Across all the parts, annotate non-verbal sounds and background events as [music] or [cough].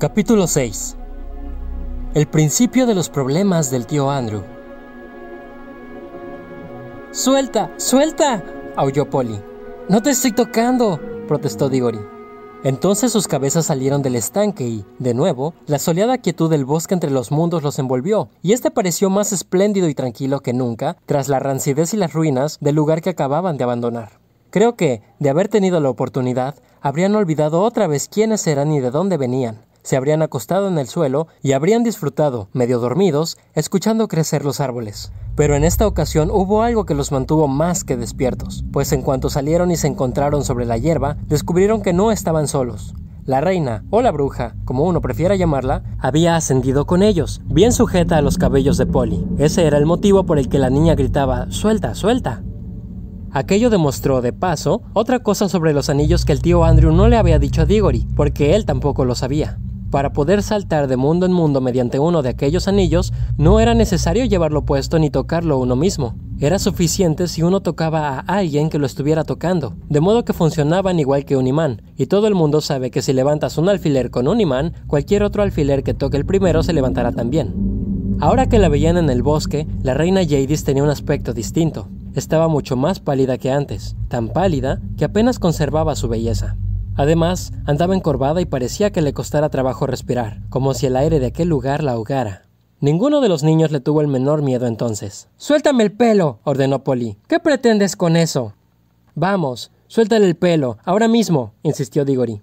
Capítulo 6 El principio de los problemas del tío Andrew. ¡Suelta! ¡Suelta! aulló Polly. ¡No te estoy tocando! protestó Digori. Entonces sus cabezas salieron del estanque y, de nuevo, la soleada quietud del bosque entre los mundos los envolvió, y este pareció más espléndido y tranquilo que nunca, tras la rancidez y las ruinas del lugar que acababan de abandonar. Creo que, de haber tenido la oportunidad, habrían olvidado otra vez quiénes eran y de dónde venían, se habrían acostado en el suelo y habrían disfrutado, medio dormidos, escuchando crecer los árboles. Pero en esta ocasión hubo algo que los mantuvo más que despiertos, pues en cuanto salieron y se encontraron sobre la hierba, descubrieron que no estaban solos. La reina, o la bruja, como uno prefiera llamarla, había ascendido con ellos, bien sujeta a los cabellos de Polly. Ese era el motivo por el que la niña gritaba, suelta, suelta. Aquello demostró, de paso, otra cosa sobre los anillos que el tío Andrew no le había dicho a Diggory, porque él tampoco lo sabía. Para poder saltar de mundo en mundo mediante uno de aquellos anillos, no era necesario llevarlo puesto ni tocarlo uno mismo. Era suficiente si uno tocaba a alguien que lo estuviera tocando, de modo que funcionaban igual que un imán, y todo el mundo sabe que si levantas un alfiler con un imán, cualquier otro alfiler que toque el primero se levantará también. Ahora que la veían en el bosque, la reina Jadis tenía un aspecto distinto. Estaba mucho más pálida que antes, tan pálida que apenas conservaba su belleza. Además, andaba encorvada y parecía que le costara trabajo respirar, como si el aire de aquel lugar la ahogara. Ninguno de los niños le tuvo el menor miedo entonces. Suéltame el pelo, ordenó Polly. ¿Qué pretendes con eso? Vamos, suéltale el pelo, ahora mismo, insistió Digori.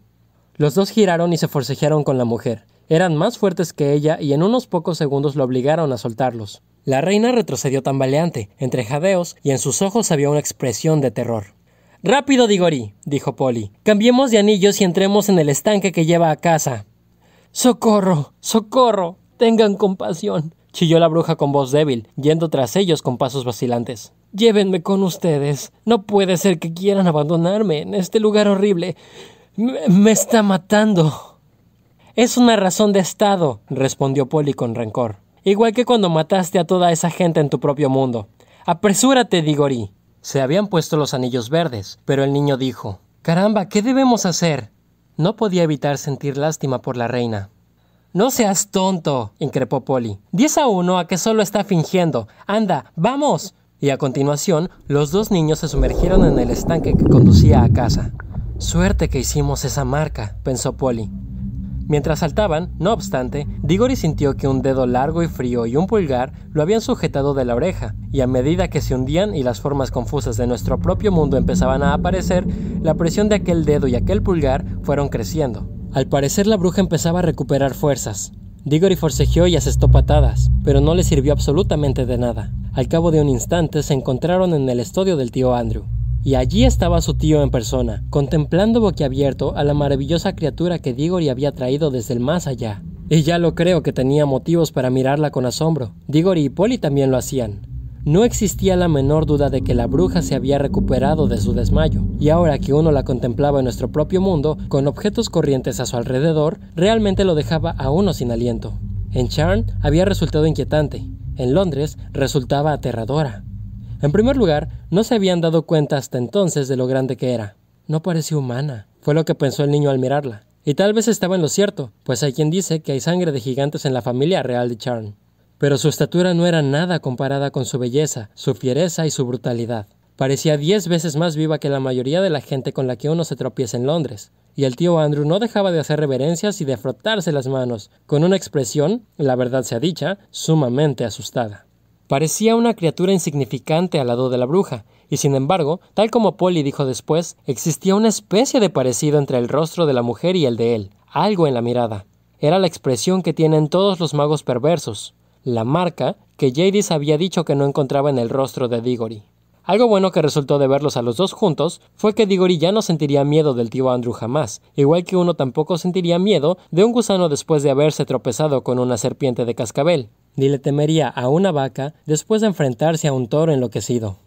Los dos giraron y se forcejearon con la mujer. Eran más fuertes que ella y en unos pocos segundos lo obligaron a soltarlos. La reina retrocedió tambaleante, entre jadeos, y en sus ojos había una expresión de terror. Rápido, Digori, dijo Polly. Cambiemos de anillos y entremos en el estanque que lleva a casa. Socorro, socorro, tengan compasión, chilló la bruja con voz débil, yendo tras ellos con pasos vacilantes. Llévenme con ustedes. No puede ser que quieran abandonarme en este lugar horrible. me, está matando. Es una razón de Estado, respondió Polly con rencor. Igual que cuando mataste a toda esa gente en tu propio mundo. Apresúrate, Digori. Se habían puesto los anillos verdes, pero el niño dijo, Caramba, ¿qué debemos hacer? No podía evitar sentir lástima por la reina. No seas tonto, increpó Polly. Diez a uno a que solo está fingiendo. Anda, vamos. Y a continuación, los dos niños se sumergieron en el estanque que conducía a casa. Suerte que hicimos esa marca, pensó Polly. Mientras saltaban, no obstante, Digori sintió que un dedo largo y frío y un pulgar lo habían sujetado de la oreja, y a medida que se hundían y las formas confusas de nuestro propio mundo empezaban a aparecer, la presión de aquel dedo y aquel pulgar fueron creciendo. Al parecer la bruja empezaba a recuperar fuerzas. Digori forcejeó y asestó patadas, pero no le sirvió absolutamente de nada. Al cabo de un instante se encontraron en el estudio del tío Andrew. Y allí estaba su tío en persona, contemplando boquiabierto a la maravillosa criatura que Digori había traído desde el más allá. Y ya lo creo que tenía motivos para mirarla con asombro. Digori y Polly también lo hacían. No existía la menor duda de que la bruja se había recuperado de su desmayo, y ahora que uno la contemplaba en nuestro propio mundo, con objetos corrientes a su alrededor, realmente lo dejaba a uno sin aliento. En Charn había resultado inquietante, en Londres resultaba aterradora. En primer lugar, no se habían dado cuenta hasta entonces de lo grande que era. No parecía humana, fue lo que pensó el niño al mirarla. Y tal vez estaba en lo cierto, pues hay quien dice que hay sangre de gigantes en la familia real de Charn. Pero su estatura no era nada comparada con su belleza, su fiereza y su brutalidad. Parecía diez veces más viva que la mayoría de la gente con la que uno se tropieza en Londres, y el tío Andrew no dejaba de hacer reverencias y de frotarse las manos, con una expresión, la verdad sea dicha, sumamente asustada. Parecía una criatura insignificante al lado de la bruja, y sin embargo, tal como Polly dijo después, existía una especie de parecido entre el rostro de la mujer y el de él, algo en la mirada. Era la expresión que tienen todos los magos perversos, la marca que Jadis había dicho que no encontraba en el rostro de Diggory. Algo bueno que resultó de verlos a los dos juntos fue que Diggory ya no sentiría miedo del tío Andrew jamás, igual que uno tampoco sentiría miedo de un gusano después de haberse tropezado con una serpiente de cascabel ni le temería a una vaca después de enfrentarse a un toro enloquecido.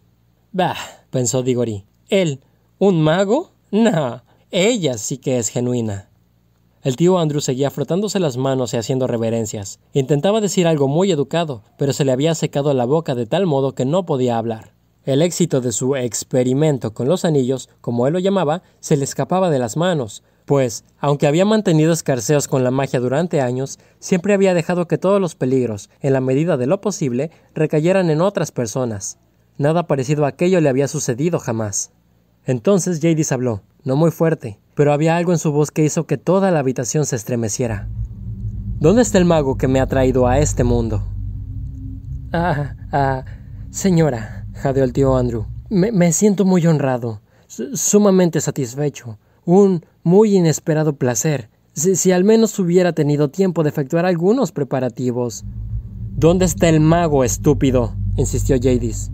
Bah, pensó Digori. ¿Él? ¿Un mago? No. Ella sí que es genuina. El tío Andrew seguía frotándose las manos y haciendo reverencias. Intentaba decir algo muy educado, pero se le había secado la boca de tal modo que no podía hablar. El éxito de su experimento con los anillos, como él lo llamaba, se le escapaba de las manos, pues, aunque había mantenido escarceos con la magia durante años, siempre había dejado que todos los peligros, en la medida de lo posible, recayeran en otras personas. Nada parecido a aquello le había sucedido jamás. Entonces Jadis habló, no muy fuerte, pero había algo en su voz que hizo que toda la habitación se estremeciera. ¿Dónde está el mago que me ha traído a este mundo? Ah, ah, señora, jadeó el tío Andrew. Me, me siento muy honrado, sumamente satisfecho. Un, muy inesperado placer, si, al menos hubiera tenido tiempo de efectuar algunos preparativos. ¿Dónde está el mago, estúpido? insistió Jadis.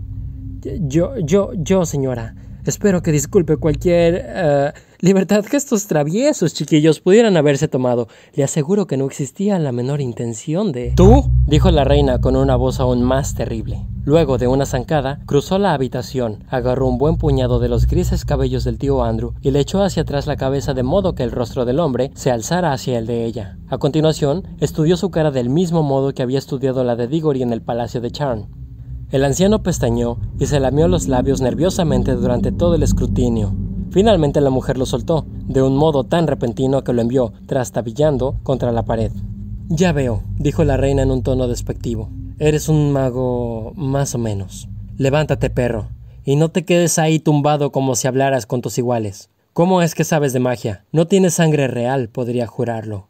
Yo, yo, yo, señora. Espero que disculpe cualquier... Eh, libertad que estos traviesos chiquillos pudieran haberse tomado. Le aseguro que no existía la menor intención de... ¿Tú? dijo la reina con una voz aún más terrible. Luego de una zancada, cruzó la habitación, agarró un buen puñado de los grises cabellos del tío Andrew y le echó hacia atrás la cabeza de modo que el rostro del hombre se alzara hacia el de ella. A continuación, estudió su cara del mismo modo que había estudiado la de Diggory en el palacio de Charn. El anciano pestañeó y se lamió los labios nerviosamente durante todo el escrutinio. Finalmente la mujer lo soltó, de un modo tan repentino que lo envió, trastabillando, contra la pared. Ya veo, dijo la reina en un tono despectivo. Eres un mago más o menos. Levántate, perro, y no te quedes ahí tumbado como si hablaras con tus iguales. ¿Cómo es que sabes de magia? No tienes sangre real, podría jurarlo.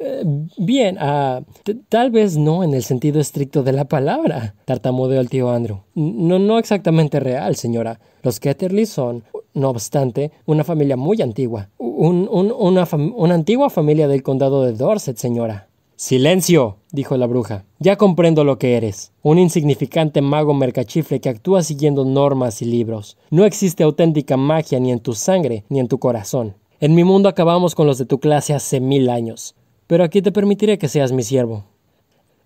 Eh, bien, ah, tal vez no en el sentido estricto de la palabra, tartamudeó el tío Andrew. No, no exactamente real, señora. Los Ketterly son, no obstante, una familia muy antigua. una antigua familia del condado de Dorset, señora. Silencio, dijo la bruja. Ya comprendo lo que eres, un insignificante mago mercachifle que actúa siguiendo normas y libros. No existe auténtica magia ni en tu sangre ni en tu corazón. En mi mundo acabamos con los de tu clase hace mil años, pero aquí te permitiré que seas mi siervo.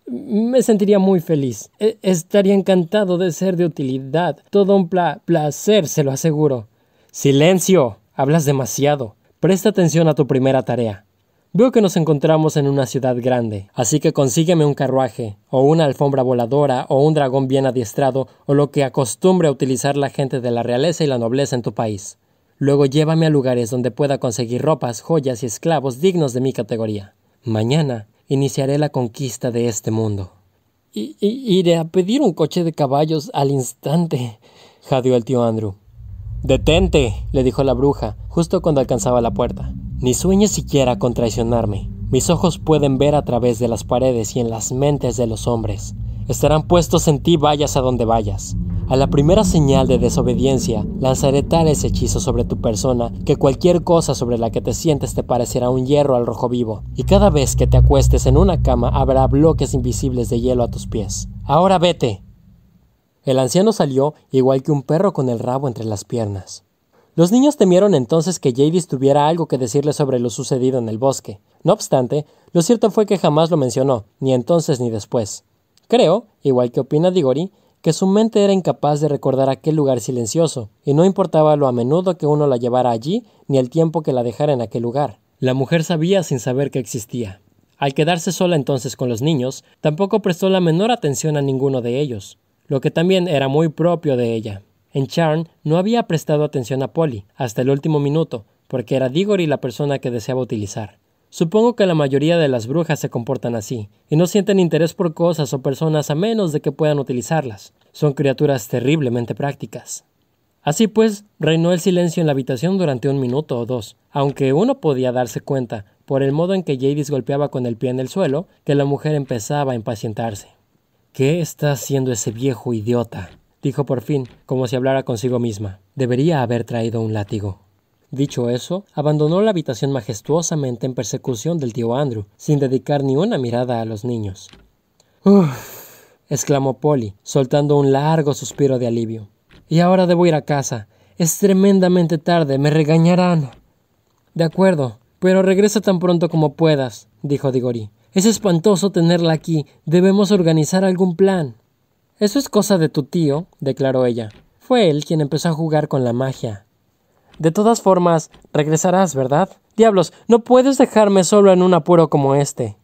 Me sentiría muy feliz. E, estaría encantado de ser de utilidad. Todo un placer, se lo aseguro. Silencio. Hablas demasiado. Presta atención a tu primera tarea. Veo que nos encontramos en una ciudad grande, así que consígueme un carruaje, o una alfombra voladora, o un dragón bien adiestrado, o lo que acostumbre a utilizar la gente de la realeza y la nobleza en tu país. Luego llévame a lugares donde pueda conseguir ropas, joyas y esclavos dignos de mi categoría. Mañana iniciaré la conquista de este mundo. y iré a pedir un coche de caballos al instante, jadeó el tío Andrew. Detente, le dijo la bruja, justo cuando alcanzaba la puerta. Ni sueñes siquiera con traicionarme. Mis ojos pueden ver a través de las paredes y en las mentes de los hombres. Estarán puestos en ti vayas a donde vayas. A la primera señal de desobediencia, lanzaré tales hechizos sobre tu persona que cualquier cosa sobre la que te sientes te parecerá un hierro al rojo vivo, y cada vez que te acuestes en una cama habrá bloques invisibles de hielo a tus pies. Ahora vete. El anciano salió igual que un perro con el rabo entre las piernas. Los niños temieron entonces que Jadis tuviera algo que decirle sobre lo sucedido en el bosque. No obstante, lo cierto fue que jamás lo mencionó, ni entonces ni después. Creo, igual que opina Digori, que su mente era incapaz de recordar aquel lugar silencioso, y no importaba lo a menudo que uno la llevara allí, ni el tiempo que la dejara en aquel lugar. La mujer sabía sin saber que existía. Al quedarse sola entonces con los niños, tampoco prestó la menor atención a ninguno de ellos, lo que también era muy propio de ella. En Charn no había prestado atención a Polly hasta el último minuto, porque era digory la persona que deseaba utilizar. Supongo que la mayoría de las brujas se comportan así, y no sienten interés por cosas o personas a menos de que puedan utilizarlas. Son criaturas terriblemente prácticas. Así pues, reinó el silencio en la habitación durante un minuto o dos, aunque uno podía darse cuenta, por el modo en que Jadis golpeaba con el pie en el suelo, que la mujer empezaba a impacientarse. ¿Qué está haciendo ese viejo idiota? dijo por fin, como si hablara consigo misma. Debería haber traído un látigo. Dicho eso, abandonó la habitación majestuosamente en persecución del tío Andrew, sin dedicar ni una mirada a los niños. Uf, exclamó Polly, soltando un largo suspiro de alivio. Y ahora debo ir a casa. Es tremendamente tarde, me regañarán. De acuerdo, pero regresa tan pronto como puedas, dijo Digori. Es espantoso tenerla aquí. Debemos organizar algún plan. Eso es cosa de tu tío, declaró ella. Fue él quien empezó a jugar con la magia. De todas formas, regresarás, ¿verdad? Diablos, no puedes dejarme solo en un apuro como este.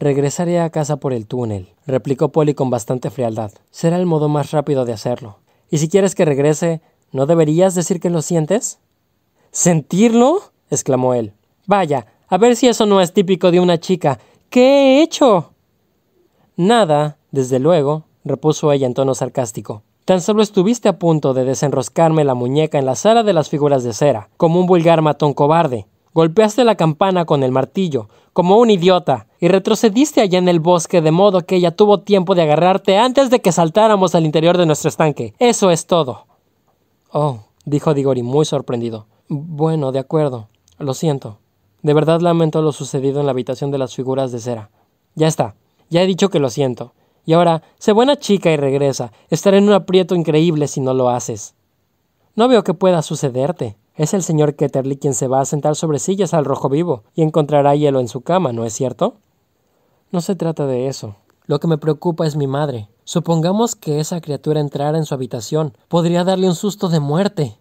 Regresaré a casa por el túnel, replicó Polly con bastante frialdad. Será el modo más rápido de hacerlo. Y si quieres que regrese, ¿no deberías decir que lo sientes? ¿Sentirlo? exclamó él. Vaya, a ver si eso no es típico de una chica. ¿Qué he hecho? Nada, desde luego, repuso ella en tono sarcástico. Tan solo estuviste a punto de desenroscarme la muñeca en la sala de las figuras de cera, como un vulgar matón cobarde. Golpeaste la campana con el martillo, como un idiota, y retrocediste allá en el bosque de modo que ella tuvo tiempo de agarrarte antes de que saltáramos al interior de nuestro estanque. Eso es todo. Oh, dijo Digori muy sorprendido. Bueno, de acuerdo. Lo siento. De verdad lamento lo sucedido en la habitación de las figuras de cera. Ya está. Ya he dicho que lo siento. Y ahora, sé buena chica y regresa. Estaré en un aprieto increíble si no lo haces. No veo que pueda sucederte. Es el señor Ketterly quien se va a sentar sobre sillas al rojo vivo y encontrará hielo en su cama, ¿no es cierto? No se trata de eso. Lo que me preocupa es mi madre. Supongamos que esa criatura entrara en su habitación. Podría darle un susto de muerte.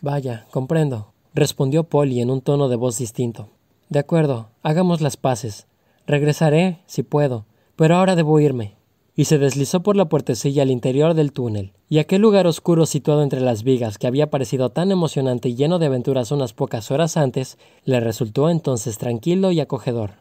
Vaya, comprendo, respondió Polly en un tono de voz distinto. De acuerdo, hagamos las paces. Regresaré, si puedo, pero ahora debo irme. Y se deslizó por la puertecilla al interior del túnel, y aquel lugar oscuro situado entre las vigas que había parecido tan emocionante y lleno de aventuras unas pocas horas antes, le resultó entonces tranquilo y acogedor.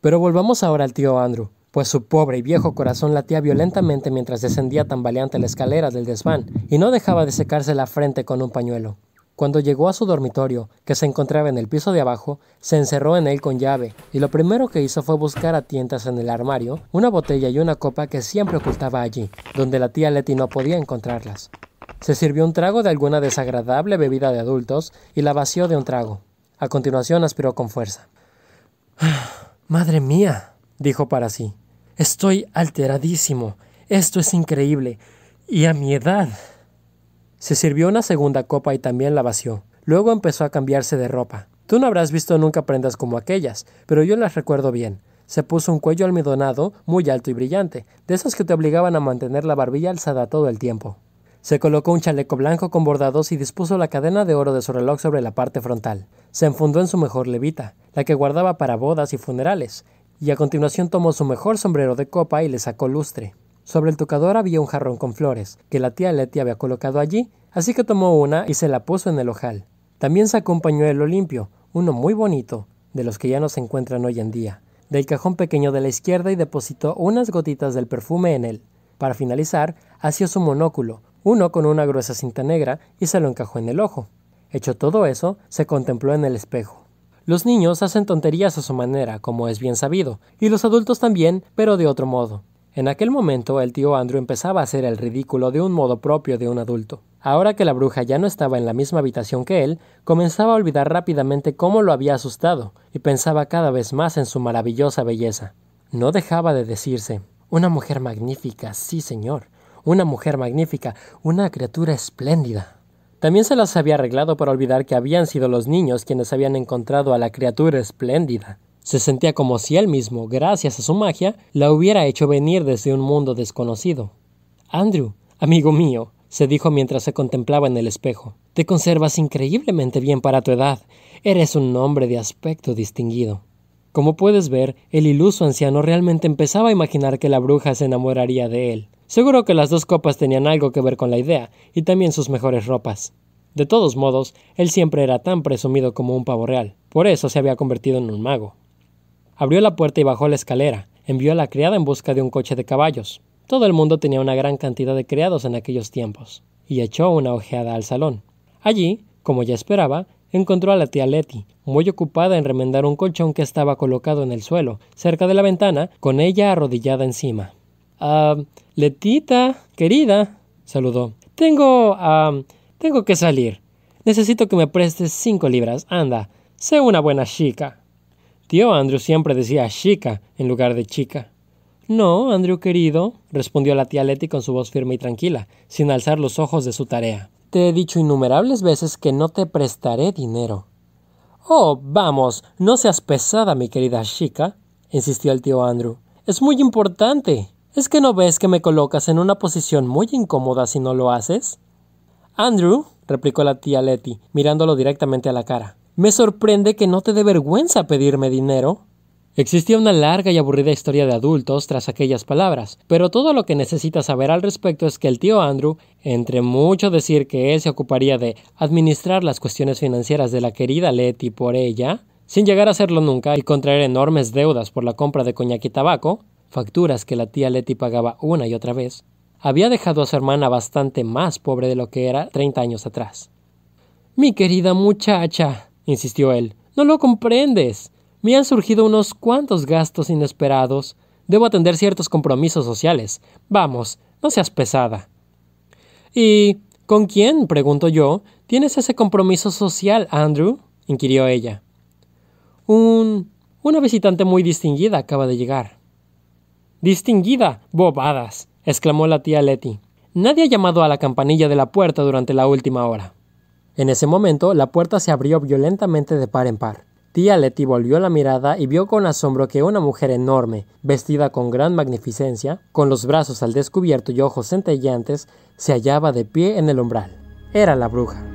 Pero volvamos ahora al tío Andrew, pues su pobre y viejo corazón latía violentamente mientras descendía tambaleante la escalera del desván y no dejaba de secarse la frente con un pañuelo. Cuando llegó a su dormitorio, que se encontraba en el piso de abajo, se encerró en él con llave, y lo primero que hizo fue buscar a tientas en el armario una botella y una copa que siempre ocultaba allí, donde la tía Letty no podía encontrarlas. Se sirvió un trago de alguna desagradable bebida de adultos y la vació de un trago. A continuación aspiró con fuerza. [sighs] Madre mía, dijo para sí. Estoy alteradísimo. Esto es increíble. Y a mi edad. Se sirvió una segunda copa y también la vació. Luego empezó a cambiarse de ropa. Tú no habrás visto nunca prendas como aquellas, pero yo las recuerdo bien. Se puso un cuello almidonado, muy alto y brillante, de esos que te obligaban a mantener la barbilla alzada todo el tiempo. Se colocó un chaleco blanco con bordados y dispuso la cadena de oro de su reloj sobre la parte frontal. Se enfundó en su mejor levita, la que guardaba para bodas y funerales, y a continuación tomó su mejor sombrero de copa y le sacó lustre. Sobre el tocador había un jarrón con flores, que la tía Leti había colocado allí, así que tomó una y se la puso en el ojal. También sacó un pañuelo limpio, uno muy bonito, de los que ya no se encuentran hoy en día, del cajón pequeño de la izquierda y depositó unas gotitas del perfume en él. Para finalizar, asió su monóculo, uno con una gruesa cinta negra, y se lo encajó en el ojo. Hecho todo eso, se contempló en el espejo. Los niños hacen tonterías a su manera, como es bien sabido, y los adultos también, pero de otro modo. En aquel momento el tío Andrew empezaba a hacer el ridículo de un modo propio de un adulto. Ahora que la bruja ya no estaba en la misma habitación que él, comenzaba a olvidar rápidamente cómo lo había asustado, y pensaba cada vez más en su maravillosa belleza. No dejaba de decirse una mujer magnífica, sí señor, una mujer magnífica, una criatura espléndida. También se las había arreglado para olvidar que habían sido los niños quienes habían encontrado a la criatura espléndida. Se sentía como si él mismo, gracias a su magia, la hubiera hecho venir desde un mundo desconocido. Andrew, amigo mío, se dijo mientras se contemplaba en el espejo, te conservas increíblemente bien para tu edad. Eres un hombre de aspecto distinguido. Como puedes ver, el iluso anciano realmente empezaba a imaginar que la bruja se enamoraría de él. Seguro que las dos copas tenían algo que ver con la idea, y también sus mejores ropas. De todos modos, él siempre era tan presumido como un pavo real, por eso se había convertido en un mago. Abrió la puerta y bajó la escalera. Envió a la criada en busca de un coche de caballos. Todo el mundo tenía una gran cantidad de criados en aquellos tiempos, y echó una ojeada al salón. Allí, como ya esperaba, encontró a la tía Letty, muy ocupada en remendar un colchón que estaba colocado en el suelo, cerca de la ventana, con ella arrodillada encima. Ah, Letita, querida, saludó. Tengo. Uh, tengo que salir. Necesito que me prestes cinco libras. Anda, sé una buena chica. Tío Andrew siempre decía chica en lugar de chica. No, Andrew querido, respondió la tía Letty con su voz firme y tranquila, sin alzar los ojos de su tarea. Te he dicho innumerables veces que no te prestaré dinero. Oh, vamos, no seas pesada, mi querida chica, insistió el tío Andrew. Es muy importante. ¿Es que no ves que me colocas en una posición muy incómoda si no lo haces? Andrew, replicó la tía Letty, mirándolo directamente a la cara. Me sorprende que no te dé vergüenza pedirme dinero. Existía una larga y aburrida historia de adultos tras aquellas palabras, pero todo lo que necesitas saber al respecto es que el tío Andrew, entre mucho decir que él se ocuparía de administrar las cuestiones financieras de la querida Letty por ella, sin llegar a hacerlo nunca y contraer enormes deudas por la compra de coñac y tabaco, facturas que la tía Letty pagaba una y otra vez, había dejado a su hermana bastante más pobre de lo que era 30 años atrás. Mi querida muchacha, insistió él. No lo comprendes. Me han surgido unos cuantos gastos inesperados. Debo atender ciertos compromisos sociales. Vamos, no seas pesada. ¿Y con quién, pregunto yo, tienes ese compromiso social, Andrew? inquirió ella. Un. una visitante muy distinguida acaba de llegar. Distinguida. bobadas. exclamó la tía Letty. Nadie ha llamado a la campanilla de la puerta durante la última hora. En ese momento, la puerta se abrió violentamente de par en par. Tía Letty volvió la mirada y vio con asombro que una mujer enorme, vestida con gran magnificencia, con los brazos al descubierto y ojos centelleantes, se hallaba de pie en el umbral. Era la bruja.